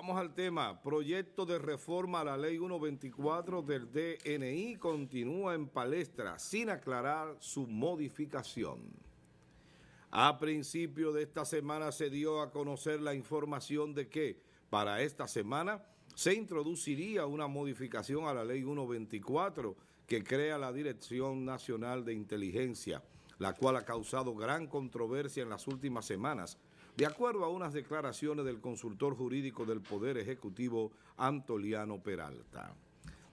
Vamos al tema. Proyecto de reforma a la ley 124 del DNI continúa en palestra sin aclarar su modificación. A principio de esta semana se dio a conocer la información de que para esta semana se introduciría una modificación a la ley 124 que crea la Dirección Nacional de Inteligencia, la cual ha causado gran controversia en las últimas semanas de acuerdo a unas declaraciones del consultor jurídico del Poder Ejecutivo, Antoliano Peralta.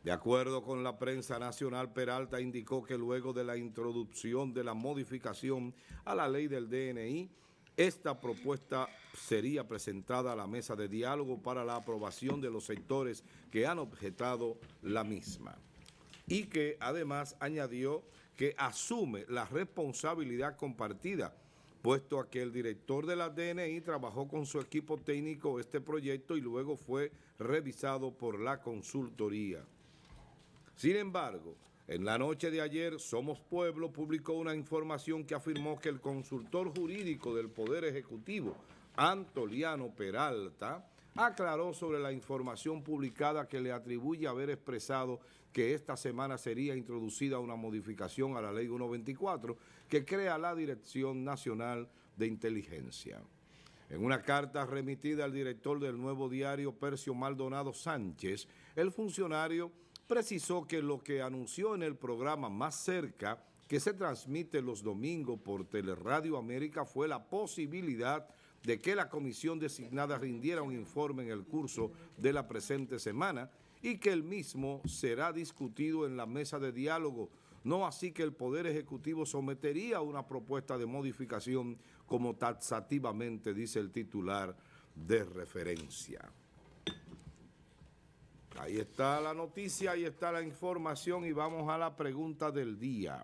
De acuerdo con la prensa nacional, Peralta indicó que luego de la introducción de la modificación a la ley del DNI, esta propuesta sería presentada a la mesa de diálogo para la aprobación de los sectores que han objetado la misma. Y que además añadió que asume la responsabilidad compartida puesto a que el director de la DNI trabajó con su equipo técnico este proyecto y luego fue revisado por la consultoría. Sin embargo, en la noche de ayer, Somos Pueblo publicó una información que afirmó que el consultor jurídico del Poder Ejecutivo, Antoliano Peralta, aclaró sobre la información publicada que le atribuye haber expresado que esta semana sería introducida una modificación a la Ley 124 que crea la Dirección Nacional de Inteligencia. En una carta remitida al director del nuevo diario Percio Maldonado Sánchez, el funcionario precisó que lo que anunció en el programa Más Cerca, que se transmite los domingos por Teleradio América, fue la posibilidad de que la comisión designada rindiera un informe en el curso de la presente semana, y que el mismo será discutido en la mesa de diálogo, no así que el Poder Ejecutivo sometería una propuesta de modificación como taxativamente dice el titular de referencia. Ahí está la noticia, ahí está la información y vamos a la pregunta del día.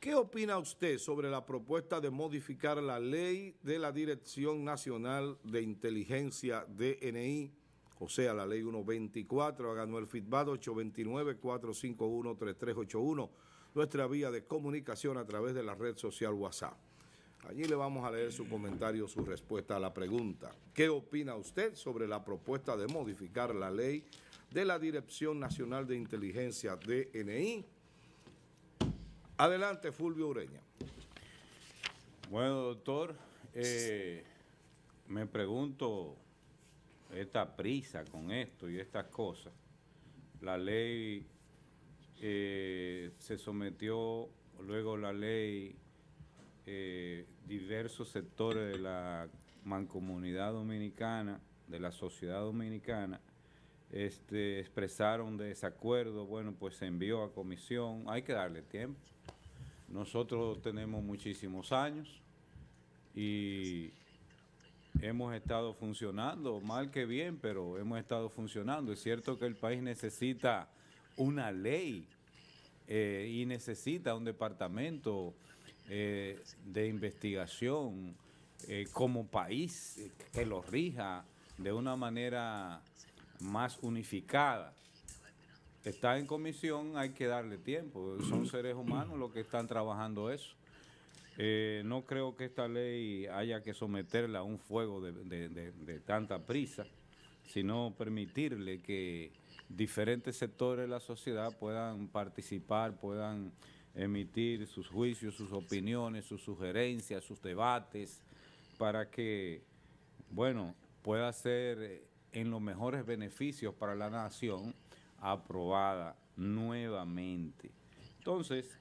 ¿Qué opina usted sobre la propuesta de modificar la ley de la Dirección Nacional de Inteligencia DNI o sea, la ley 124, ganó el feedback, 829-451-3381, nuestra vía de comunicación a través de la red social WhatsApp. Allí le vamos a leer su comentario, su respuesta a la pregunta. ¿Qué opina usted sobre la propuesta de modificar la ley de la Dirección Nacional de Inteligencia, DNI? Adelante, Fulvio Ureña. Bueno, doctor, eh, me pregunto esta prisa con esto y estas cosas, la ley eh, se sometió, luego la ley, eh, diversos sectores de la mancomunidad dominicana, de la sociedad dominicana, este, expresaron desacuerdo, bueno, pues se envió a comisión, hay que darle tiempo. Nosotros tenemos muchísimos años y hemos estado funcionando, mal que bien, pero hemos estado funcionando. Es cierto que el país necesita una ley eh, y necesita un departamento eh, de investigación eh, como país que lo rija de una manera más unificada. Está en comisión, hay que darle tiempo. Son seres humanos los que están trabajando eso. Eh, no creo que esta ley haya que someterla a un fuego de tanta prisa, sino permitirle que diferentes sectores de la sociedad puedan participar, puedan emitir sus juicios, sus opiniones, sus sugerencias, sus debates, para que, bueno, pueda ser en los mejores beneficios para la nación aprobada nuevamente. Entonces,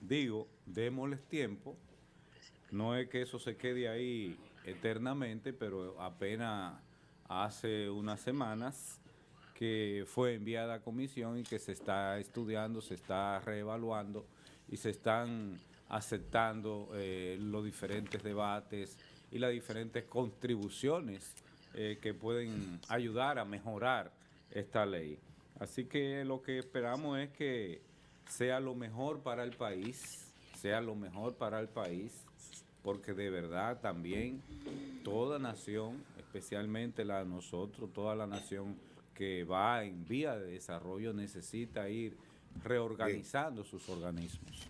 digo, démosles tiempo. No es que eso se quede ahí eternamente, pero apenas hace unas semanas que fue enviada a comisión y que se está estudiando, se está reevaluando y se están aceptando eh, los diferentes debates y las diferentes contribuciones eh, que pueden ayudar a mejorar esta ley. Así que lo que esperamos es que sea lo mejor para el país, sea lo mejor para el país, porque de verdad también toda nación, especialmente la de nosotros, toda la nación que va en vía de desarrollo necesita ir reorganizando sus organismos.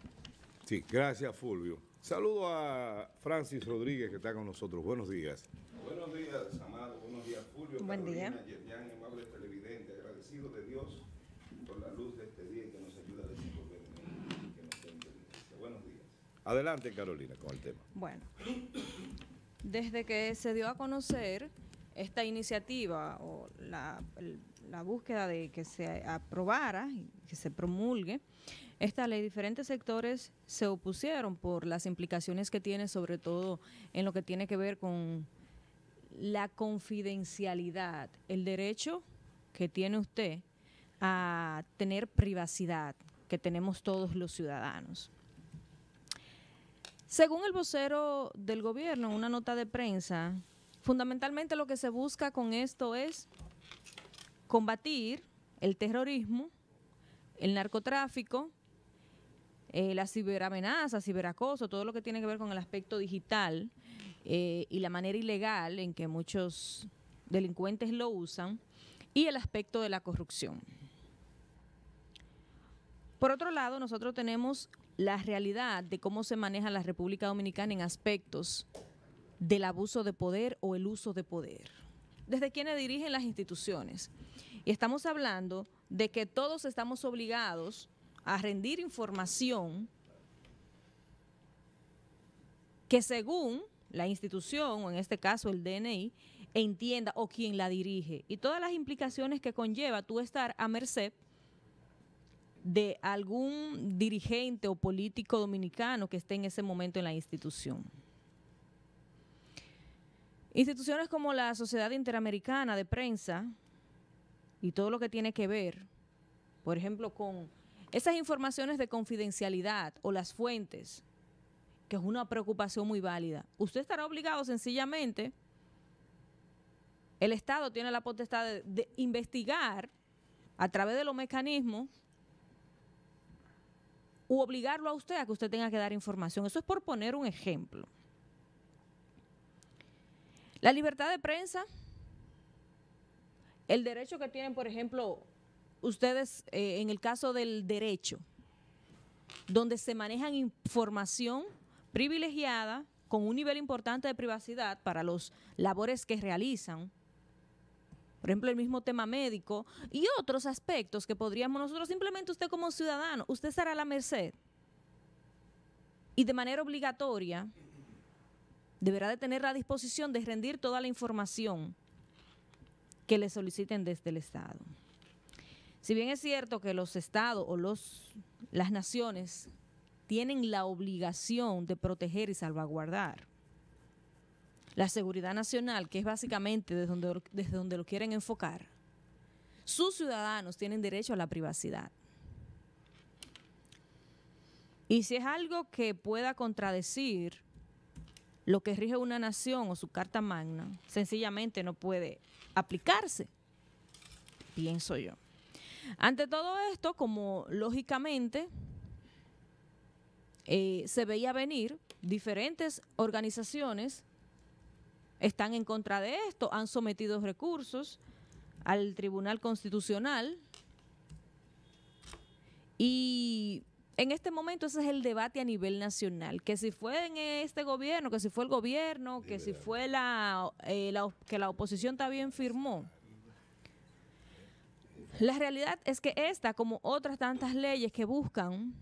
Sí, gracias Fulvio. Saludo a Francis Rodríguez que está con nosotros. Buenos días. Buenos días, Amado. Buenos días, Fulvio. Buen días. de Dios Adelante, Carolina, con el tema. Bueno, desde que se dio a conocer esta iniciativa o la, búsqueda de que se aprobara y que se promulgue esta ley, diferentes sectores se opusieron por las implicaciones que tiene, sobre todo en lo que tiene que ver con la confidencialidad, el derecho que tiene usted a tener privacidad que tenemos todos los ciudadanos. Según el vocero del gobierno, en una nota de prensa, fundamentalmente lo que se busca con esto es combatir el terrorismo, el narcotráfico, eh, la ciberamenaza, ciberacoso, todo lo que tiene que ver con el aspecto digital eh, y la manera ilegal en que muchos delincuentes lo usan, y el aspecto de la corrupción. Por otro lado, nosotros tenemos la realidad de cómo se maneja la República Dominicana en aspectos del abuso de poder o el uso de poder. Desde quienes dirigen las instituciones. Y estamos hablando de que todos estamos obligados a rendir información que según la institución, o en este caso el DNI, entienda o quien la dirige. Y todas las implicaciones que conlleva tú estar a merced de algún dirigente o político dominicano que esté en ese momento en la institución. Instituciones como la Sociedad Interamericana de Prensa y todo lo que tiene que ver, por ejemplo, con esas informaciones de confidencialidad o las fuentes, que es una preocupación muy válida. Usted estará obligado sencillamente, el Estado tiene la potestad de, investigar a través de los mecanismos u obligarlo a usted a que usted tenga que dar información. Eso es por poner un ejemplo. La libertad de prensa, el derecho que tienen, por ejemplo, ustedes eh, en el caso del derecho, donde se manejan información privilegiada con un nivel importante de privacidad para los labores que realizan, por ejemplo, el mismo tema médico y otros aspectos que podríamos nosotros, simplemente usted como ciudadano, usted estará a la merced y de manera obligatoria deberá de tener la disposición de rendir toda la información que le soliciten desde el Estado. Si bien es cierto que los estados o los, las naciones tienen la obligación de proteger y salvaguardar la seguridad nacional, que es básicamente desde donde, lo quieren enfocar, sus ciudadanos tienen derecho a la privacidad. Y si es algo que pueda contradecir lo que rige una nación o su carta magna, sencillamente no puede aplicarse, pienso yo. Ante todo esto, como lógicamente eh, se veía venir, diferentes organizaciones están en contra de esto, han sometido recursos al Tribunal Constitucional y en este momento ese es el debate a nivel nacional, que si fue en este gobierno, que si fue el gobierno, que si fue la, eh, que la oposición también firmó. La realidad es que esta, como otras tantas leyes que buscan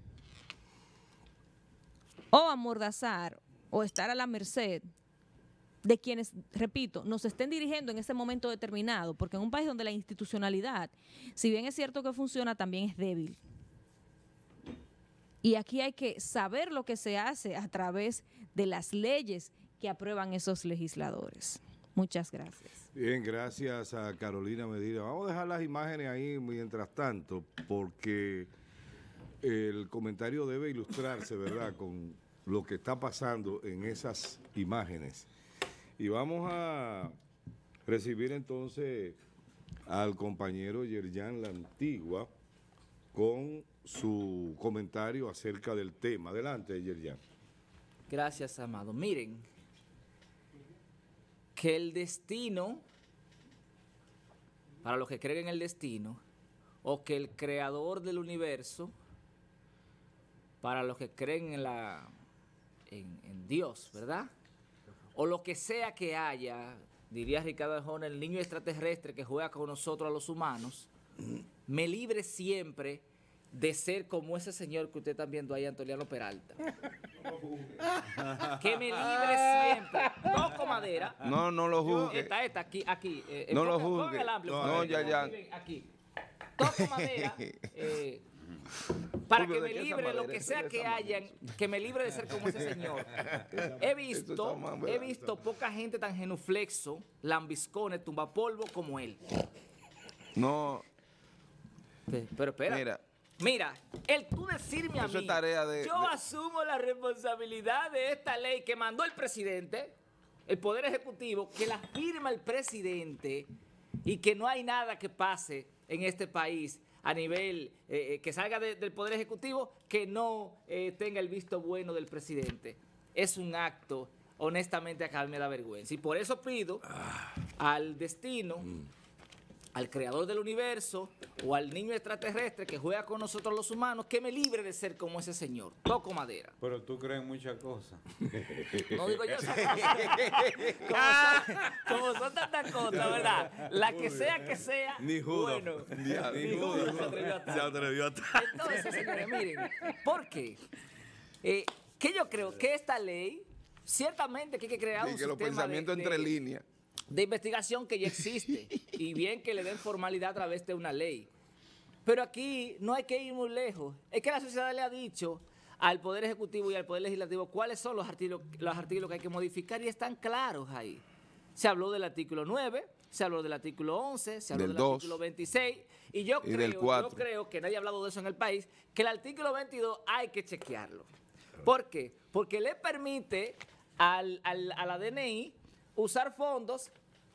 o amordazar o estar a la merced de quienes, repito, nos estén dirigiendo en ese momento determinado, porque en un país donde la institucionalidad, si bien es cierto que funciona, también es débil. Y aquí hay que saber lo que se hace a través de las leyes que aprueban esos legisladores. Muchas gracias. Bien, gracias a Carolina Medina. Vamos a dejar las imágenes ahí mientras tanto, porque el comentario debe ilustrarse, ¿verdad?, con lo que está pasando en esas imágenes. Y vamos a recibir entonces al compañero Yerjan La Antigua con su comentario acerca del tema. Adelante, Yerjan. Gracias, Amado. Miren, que el destino, para los que creen en el destino, o que el creador del universo, para los que creen en, la, en, en Dios, ¿verdad?, o lo que sea que haya, diría Ricardo Arjona, el niño extraterrestre que juega con nosotros a los humanos, me libre siempre de ser como ese señor que usted está viendo ahí, Antoliano Peralta. que me libre siempre. Toco madera. No, no lo juzgue. Está, esta, aquí, aquí. Eh, no lo juzgue. No, ya, ya. Aquí. Toco madera. Eh, para que me libre lo que sea que haya, que me libre de ser como ese señor. He visto, he visto poca gente tan genuflexo, lambiscones, tumbapolvo como él. No. Pero espera. Mira. Mira, el tú decirme a mí, de, yo asumo la responsabilidad de esta ley que mandó el presidente, el Poder Ejecutivo, que la firma el presidente y que no hay nada que pase en este país a nivel eh, eh, que salga del Poder Ejecutivo que no eh, tenga el visto bueno del presidente. Es un acto, honestamente, a me da vergüenza. Y por eso pido ah. al destino mm al creador del universo o al niño extraterrestre que juega con nosotros los humanos, que me libre de ser como ese señor. Toco madera. Pero tú crees muchas cosas. No digo yo ah, Como son, tantas cosas, ¿verdad? La que sea que sea, ni Judas, bueno, ni, ni, se atrevió a tal. Entonces, señores, miren, ¿por qué? Eh, que yo creo que esta ley, ciertamente que hay que crear sistema un que los pensamientos entre líneas de investigación que ya existe y bien que le den formalidad a través de una ley. Pero aquí no hay que ir muy lejos. Es que la sociedad le ha dicho al Poder Ejecutivo y al Poder Legislativo cuáles son los artículos, los artículos que hay que modificar y están claros ahí. Se habló del artículo 9, se habló del artículo 11, se habló del, artículo 26 y yo, creo, yo creo que nadie ha hablado de eso en el país, que el artículo 22 hay que chequearlo. ¿Por qué? Porque le permite a la DNI usar fondos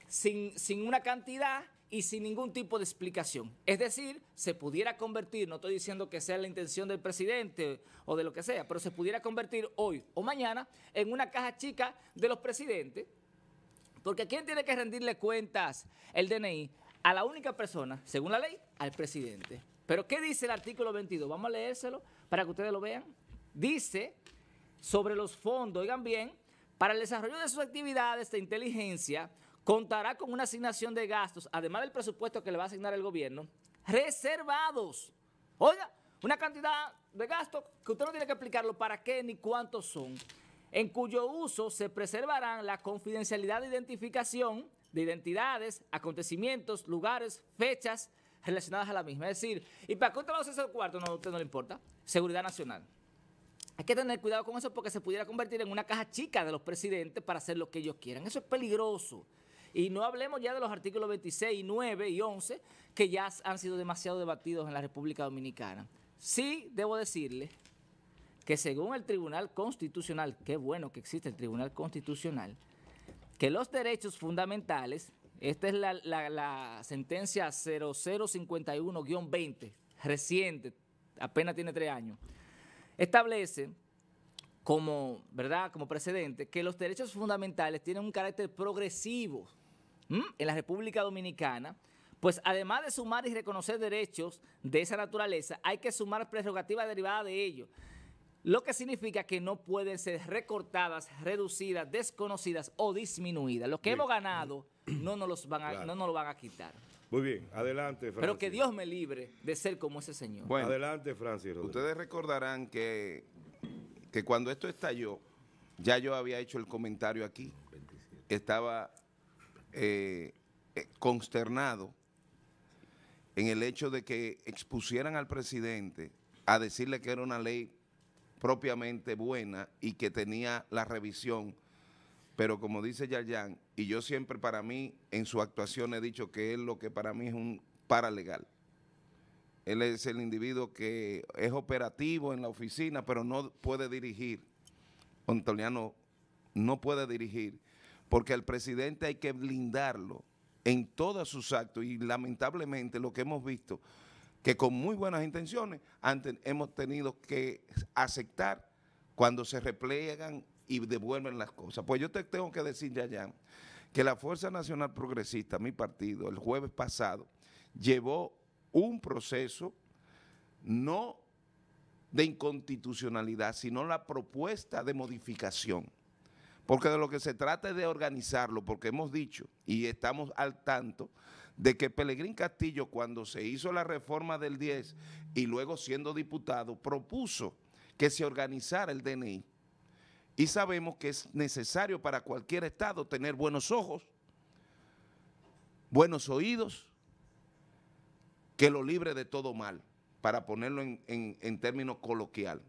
sin, una cantidad y sin ningún tipo de explicación. Es decir, se pudiera convertir, no estoy diciendo que sea la intención del presidente o de lo que sea, pero se pudiera convertir hoy o mañana en una caja chica de los presidentes, porque ¿quién tiene que rendirle cuentas el DNI? A la única persona, según la ley, al presidente. Pero ¿qué dice el artículo 22? Vamos a leérselo para que ustedes lo vean. Dice sobre los fondos, oigan bien, para el desarrollo de sus actividades de inteligencia, contará con una asignación de gastos, además del presupuesto que le va a asignar el gobierno, reservados. Oiga, una cantidad de gastos que usted no tiene que explicarlo para qué ni cuántos son, en cuyo uso se preservarán la confidencialidad de identificación de identidades, acontecimientos, lugares, fechas relacionadas a la misma. Es decir, ¿y para qué usted va a ese cuarto? No, a usted no le importa. Seguridad Nacional. Hay que tener cuidado con eso porque se pudiera convertir en una caja chica de los presidentes para hacer lo que ellos quieran. Eso es peligroso. Y no hablemos ya de los artículos 26, 9 y 11, que ya han sido demasiado debatidos en la República Dominicana. Sí, debo decirle que según el Tribunal Constitucional, qué bueno que existe el Tribunal Constitucional, que los derechos fundamentales, esta es la, la sentencia 0051-20, reciente, apenas tiene tres años, establece como, ¿verdad? como precedente que los derechos fundamentales tienen un carácter progresivo en la República Dominicana, pues además de sumar y reconocer derechos de esa naturaleza, hay que sumar prerrogativas derivadas de ellos, lo que significa que no pueden ser recortadas, reducidas, desconocidas o disminuidas. Lo que hemos ganado no los van no nos lo van a quitar. Muy bien, adelante, Francis. Pero que Dios me libre de ser como ese señor. Bueno, adelante, Francis. Ustedes recordarán que, que cuando esto estalló, ya yo había hecho el comentario aquí. Estaba eh, consternado en el hecho de que expusieran al presidente a decirle que era una ley propiamente buena y que tenía la revisión pero como dice Yayan, y yo siempre para mí en su actuación he dicho que él lo que para mí es un paralegal. Él es el individuo que es operativo en la oficina, pero no puede dirigir. Antoniano no puede dirigir, porque al presidente hay que blindarlo en todos sus actos y lamentablemente lo que hemos visto, que con muy buenas intenciones antes hemos tenido que aceptar cuando se replegan y devuelven las cosas. Pues yo te tengo que decir, ya que la Fuerza Nacional Progresista, mi partido, el jueves pasado, llevó un proceso no de inconstitucionalidad, sino la propuesta de modificación. Porque de lo que se trata es de organizarlo, porque hemos dicho y estamos al tanto de que Pelegrín Castillo, cuando se hizo la reforma del 10 y luego siendo diputado, propuso que se organizara el DNI y sabemos que es necesario para cualquier Estado tener buenos ojos, buenos oídos, que lo libre de todo mal, para ponerlo en, en, términos coloquial.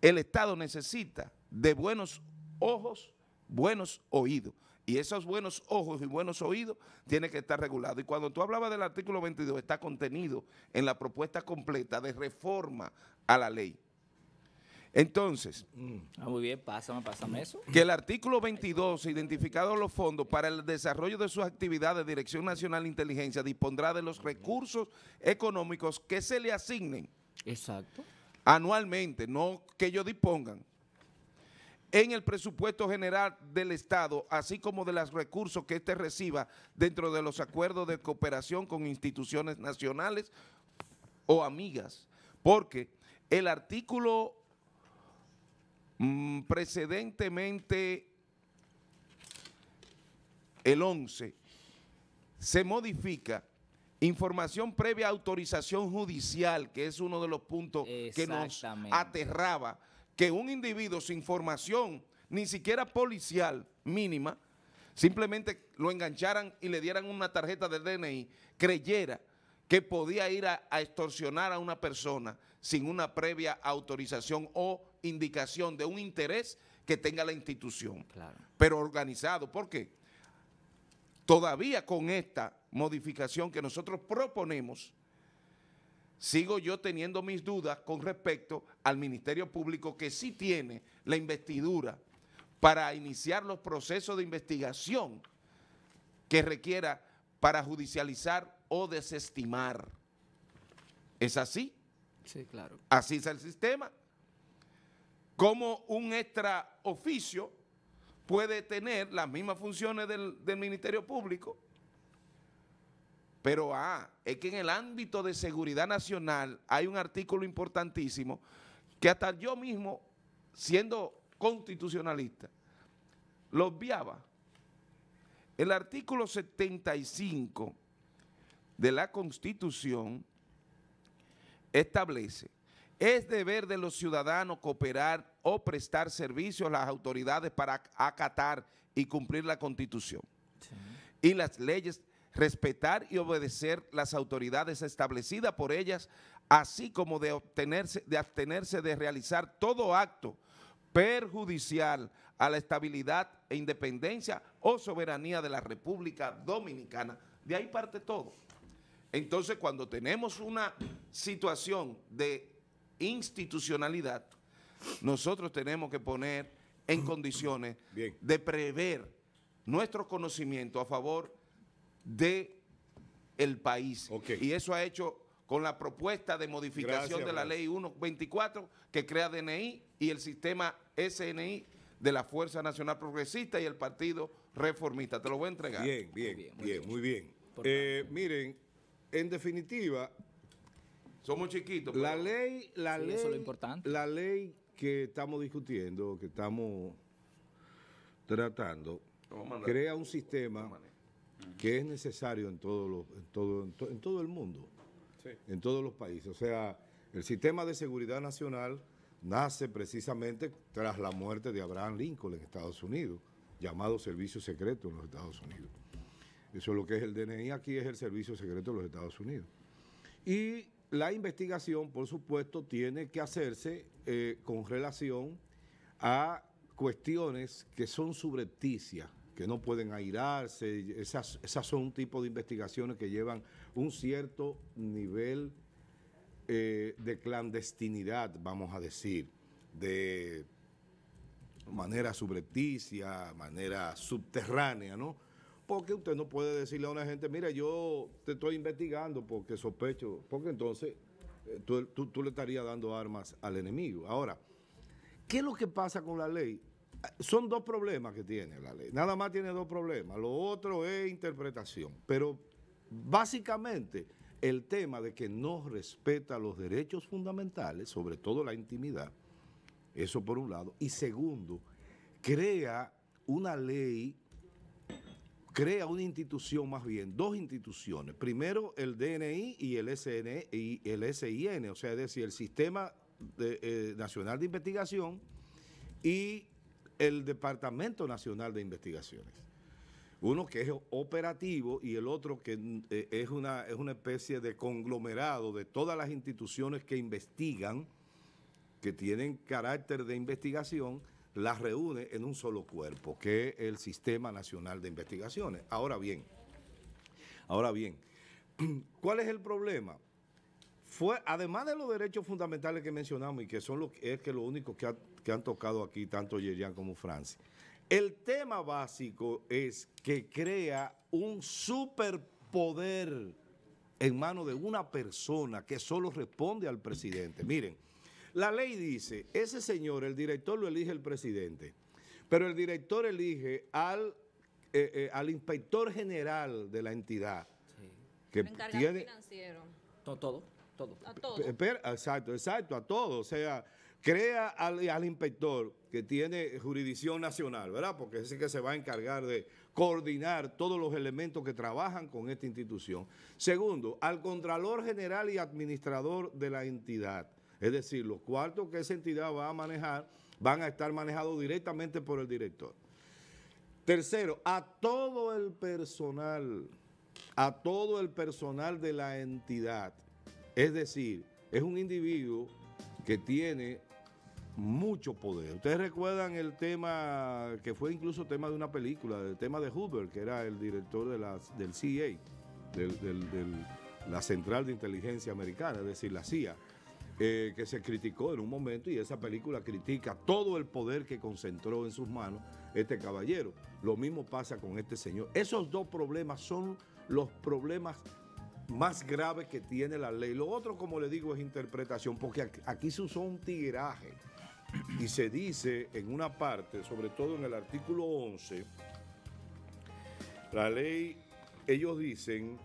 El Estado necesita de buenos ojos, buenos oídos. Y esos buenos ojos y buenos oídos tienen que estar regulados. Y cuando tú hablabas del artículo 22, está contenido en la propuesta completa de reforma a la ley. Entonces. Ah, muy bien, pásame, eso. Que el artículo 22, identificado los fondos para el desarrollo de sus actividades, de Dirección Nacional de Inteligencia dispondrá de los recursos económicos que se le asignen. Exacto. Anualmente, no que ellos dispongan en el presupuesto general del Estado, así como de los recursos que éste reciba dentro de los acuerdos de cooperación con instituciones nacionales o amigas, porque el artículo Mm, precedentemente, el 11, se modifica información previa autorización judicial, que es uno de los puntos que nos aterraba, que un individuo sin información, ni siquiera policial mínima, simplemente lo engancharan y le dieran una tarjeta de DNI, creyera que podía ir a extorsionar a una persona sin una previa autorización o indicación de un interés que tenga la institución, pero organizado. ¿Por qué? Todavía con esta modificación que nosotros proponemos, sigo yo teniendo mis dudas con respecto al Ministerio Público que sí tiene la investidura para iniciar los procesos de investigación que requiera para judicializar o desestimar. ¿Es así? Sí, claro. Así es el sistema cómo un extra oficio puede tener las mismas funciones del, Ministerio Público, pero ah, es que en el ámbito de seguridad nacional hay un artículo importantísimo que hasta yo mismo, siendo constitucionalista, lo obviaba. El artículo 75 de la Constitución establece es deber de los ciudadanos cooperar o prestar servicio a las autoridades para acatar y cumplir la Constitución y las leyes, respetar y obedecer las autoridades establecidas por ellas, así como de, obtenerse, de abstenerse de realizar todo acto perjudicial a la estabilidad e independencia o soberanía de la República Dominicana. De ahí parte todo. Entonces, cuando tenemos una situación de institucionalidad, nosotros tenemos que poner en condiciones de prever nuestro conocimiento a favor de el país. Y eso ha hecho con la propuesta de modificación de la ley 124 que crea DNI y el sistema SNI de la Fuerza Nacional Progresista y el Partido Reformista. Te lo voy a entregar. Bien, bien, bien, muy bien. Muy eh, miren, en definitiva, somos chiquitos. La ley, la ley, es lo importante. La ley que estamos discutiendo, que estamos tratando, crea un sistema que es necesario en en todo, el mundo, en todos los países. O sea, el sistema de seguridad nacional nace precisamente tras la muerte de Abraham Lincoln en Estados Unidos, llamado servicio secreto en los Estados Unidos. Eso es lo que es el DNI, aquí es el servicio secreto de los Estados Unidos. Y la investigación, por supuesto, tiene que hacerse eh, con relación a cuestiones que son subrepticias, que no pueden airarse. Esas, son un tipo de investigaciones que llevan un cierto nivel eh, de clandestinidad, vamos a decir, de manera subrepticia, manera subterránea, ¿no? Porque usted no puede decirle a una gente, mira, yo te estoy investigando porque sospecho, porque entonces eh, tú, tú le estarías dando armas al enemigo. Ahora, ¿qué es lo que pasa con la ley? Son dos problemas que tiene la ley. Nada más tiene dos problemas. Lo otro es interpretación. Pero básicamente el tema de que no respeta los derechos fundamentales, sobre todo la intimidad, eso por un lado. Y segundo, crea una ley crea una institución más bien, dos instituciones. Primero el DNI y el, SN, y el SIN, o sea, es decir, el Sistema eh, Nacional de Investigación y el Departamento Nacional de Investigaciones. Uno que es operativo y el otro que eh, es, una, es una especie de conglomerado de todas las instituciones que investigan, que tienen carácter de investigación las reúne en un solo cuerpo, que es el Sistema Nacional de Investigaciones. Ahora bien, ahora bien, ¿cuál es el problema? Fue, además de los derechos fundamentales que mencionamos y que son lo, es que único que, que han tocado aquí tanto Yerian como Francia, el tema básico es que crea un superpoder en manos de una persona que solo responde al presidente. Miren, la ley dice, ese señor, el director lo elige el presidente, pero el director elige al, eh, eh, al inspector general de la entidad. Sí. Que tiene, financiero. Todo, todo. A todo. Exacto, exacto, a todo. O sea, crea al, al, inspector que tiene jurisdicción nacional, ¿verdad? Porque es el que se va a encargar de coordinar todos los elementos que trabajan con esta institución. Segundo, al Contralor General y Administrador de la entidad. Es decir, los cuartos que esa entidad va a manejar van a estar manejados directamente por el director. Tercero, a todo el personal, a todo el personal de la entidad. Es decir, es un individuo que tiene mucho poder. Ustedes recuerdan el tema, que fue incluso tema de una película, el tema de Hoover, que era el director de del CIA, de la Central de Inteligencia Americana, es decir, la CIA. Eh, que se criticó en un momento y esa película critica todo el poder que concentró en sus manos este caballero. Lo mismo pasa con este señor. Esos dos problemas son los problemas más graves que tiene la ley. Lo otro, como le digo, es interpretación, porque aquí se usó un tiraje y se dice en una parte, sobre todo en el artículo 11, la ley, ellos dicen,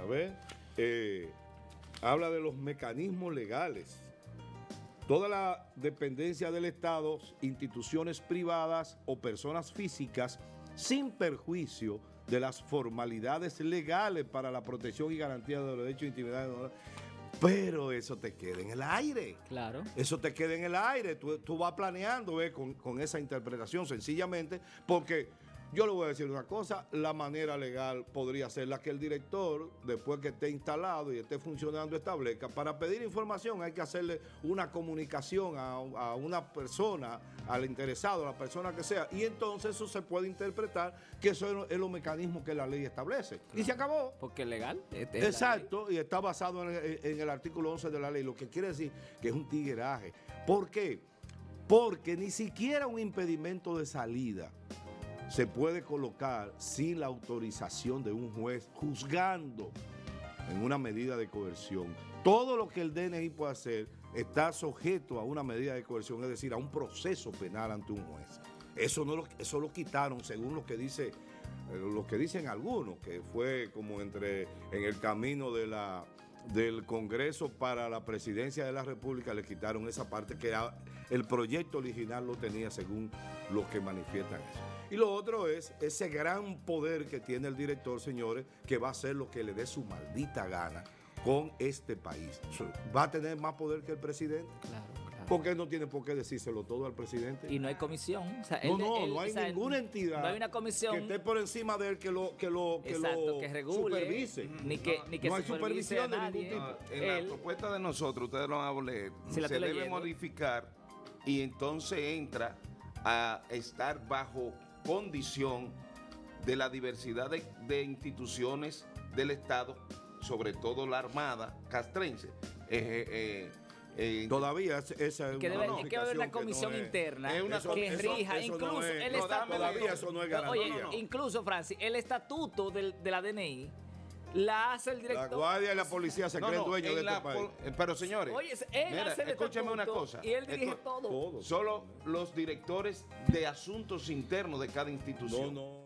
a ver, eh, habla de los mecanismos legales. Toda la dependencia del Estado, instituciones privadas o personas físicas, sin perjuicio de las formalidades legales para la protección y garantía de los derechos e de intimidad. Pero eso te queda en el aire. Claro. Eso te queda en el aire. Tú, vas planeando con, con esa interpretación, sencillamente, porque yo le voy a decir una cosa, la manera legal podría ser la que el director, después que esté instalado y esté funcionando establezca. Para pedir información hay que hacerle una comunicación a, una persona, al interesado, a la persona que sea, y entonces eso se puede interpretar que eso es, los mecanismos que la ley establece. y se acabó. Porque es legal. Este Exacto, y está basado en el, artículo 11 de la ley, lo que quiere decir que es un tigueraje. ¿Por qué? Porque ni siquiera un impedimento de salida se puede colocar sin la autorización de un juez juzgando en una medida de coerción. Todo lo que el DNI puede hacer está sujeto a una medida de coerción, es decir, a un proceso penal ante un juez. Eso, no lo, eso quitaron según lo que dice eh, lo que dicen algunos, que fue como entre en el camino de la del Congreso para la Presidencia de la República le quitaron esa parte que el proyecto original lo tenía según los que manifiestan eso. Y lo otro es ese gran poder que tiene el director, señores, que va a hacer lo que le dé su maldita gana con este país. ¿Va a tener más poder que el presidente? Claro. Porque no tiene por qué decírselo todo al presidente. Y no hay comisión. no, no, no hay ninguna entidad no hay una comisión. que esté por encima de él que lo, que lo, supervise. Ni que, no, no hay supervisión de ningún tipo. en la propuesta de nosotros, ustedes lo van a leer, se debe modificar y entonces entra a estar bajo condición de la diversidad de, instituciones del Estado, sobre todo la Armada castrense. Eh, eh, eh, eh, eh, todavía esa es una que debe, es. que haber una comisión interna es una que rija incluso el estatuto, todavía eso no es garantía. Oye, incluso Francis, el estatuto del, de la DNI la hace el director. La guardia y la policía se creen dueños de este la, este país. Eh, pero señores, Oye, él hace el escúcheme una cosa. Y él dirige todo. todo. Solo los directores de asuntos internos de cada institución.